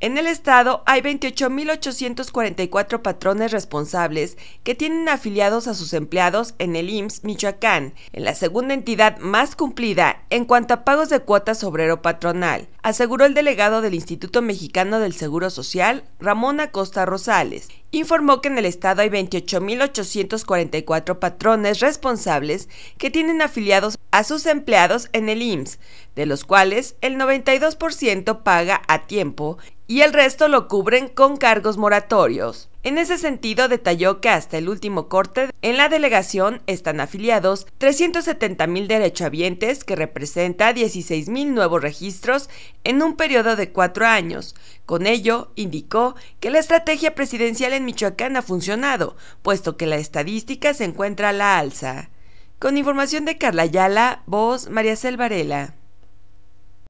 En el estado hay 28.844 patrones responsables que tienen afiliados a sus empleados en el IMSS Michoacán, en la segunda entidad más cumplida en cuanto a pagos de cuotas obrero-patronal, aseguró el delegado del Instituto Mexicano del Seguro Social, Ramón Acosta Rosales, informó que en el estado hay 28.844 patrones responsables que tienen afiliados a sus empleados en el IMSS, de los cuales el 92% paga a tiempo y el resto lo cubren con cargos moratorios. En ese sentido, detalló que hasta el último corte en la delegación están afiliados 370.000 derechohabientes, que representa 16.000 nuevos registros en un periodo de cuatro años. Con ello, indicó que la estrategia presidencial en Michoacán ha funcionado, puesto que la estadística se encuentra a la alza. Con información de Carla Ayala, voz María Selvarela.